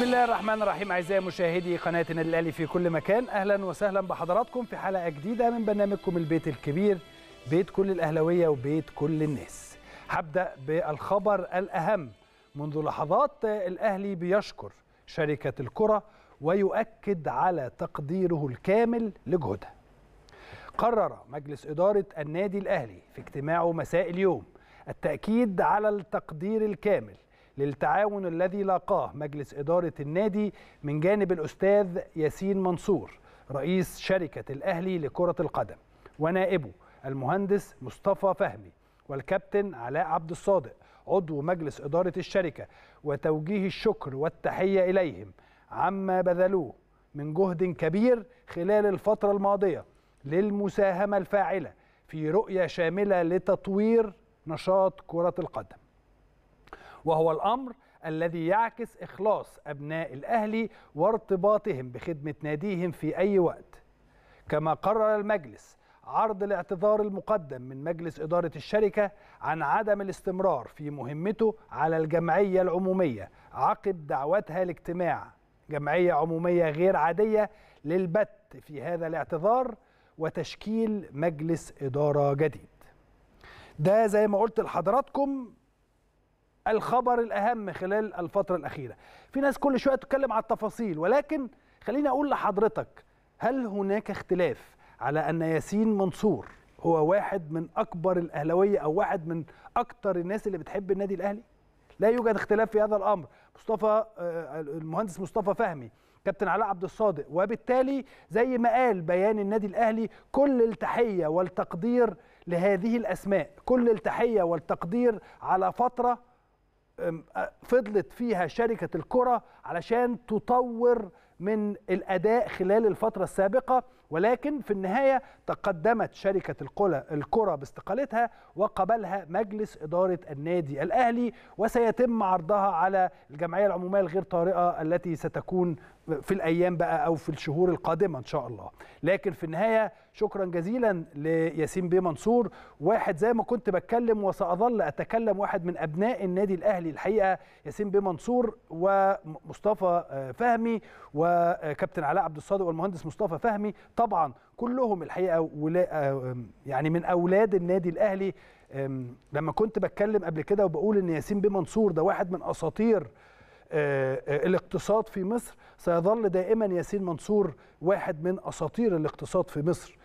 بسم الله الرحمن الرحيم اعزائي مشاهدي قناه النادي الاهلي في كل مكان اهلا وسهلا بحضراتكم في حلقه جديده من برنامجكم البيت الكبير بيت كل الاهلاويه وبيت كل الناس هبدا بالخبر الاهم منذ لحظات الاهلي بيشكر شركه الكره ويؤكد على تقديره الكامل لجهودها قرر مجلس اداره النادي الاهلي في اجتماعه مساء اليوم التاكيد على التقدير الكامل للتعاون الذي لاقاه مجلس إدارة النادي من جانب الأستاذ ياسين منصور رئيس شركة الأهلي لكرة القدم ونائبه المهندس مصطفى فهمي والكابتن علاء عبد الصادق عضو مجلس إدارة الشركة وتوجيه الشكر والتحية إليهم عما بذلوه من جهد كبير خلال الفترة الماضية للمساهمة الفاعلة في رؤية شاملة لتطوير نشاط كرة القدم وهو الأمر الذي يعكس إخلاص أبناء الأهلي وارتباطهم بخدمة ناديهم في أي وقت كما قرر المجلس عرض الاعتذار المقدم من مجلس إدارة الشركة عن عدم الاستمرار في مهمته على الجمعية العمومية عقب دعوتها لاجتماع جمعية عمومية غير عادية للبت في هذا الاعتذار وتشكيل مجلس إدارة جديد ده زي ما قلت لحضراتكم الخبر الأهم خلال الفترة الأخيرة في ناس كل شوية تتكلم على التفاصيل ولكن خليني أقول لحضرتك هل هناك اختلاف على أن ياسين منصور هو واحد من أكبر الأهلوية أو واحد من أكتر الناس اللي بتحب النادي الأهلي لا يوجد اختلاف في هذا الأمر مصطفى آه، المهندس مصطفى فهمي كابتن علاء عبد الصادق وبالتالي زي ما قال بيان النادي الاهلي كل التحيه والتقدير لهذه الاسماء كل التحيه والتقدير على فتره فضلت فيها شركه الكره علشان تطور من الاداء خلال الفتره السابقه ولكن في النهاية تقدمت شركة الكرة باستقالتها وقبلها مجلس إدارة النادي الأهلي وسيتم عرضها على الجمعية العمومية الغير طارئة التي ستكون في الأيام بقى أو في الشهور القادمة إن شاء الله لكن في النهاية شكرا جزيلا لياسين بيه منصور واحد زي ما كنت بتكلم وسأظل أتكلم واحد من أبناء النادي الأهلي الحقيقة ياسين بيه منصور ومصطفى آه، فهمي وكابتن علاء عبد الصادق والمهندس مصطفى فهمي طبعا كلهم الحقيقه ولا يعني من اولاد النادي الاهلي لما كنت بتكلم قبل كده وبقول ان ياسين بيه منصور ده واحد من اساطير آه، آه، الاقتصاد في مصر سيظل دائما ياسين منصور واحد من اساطير الاقتصاد في مصر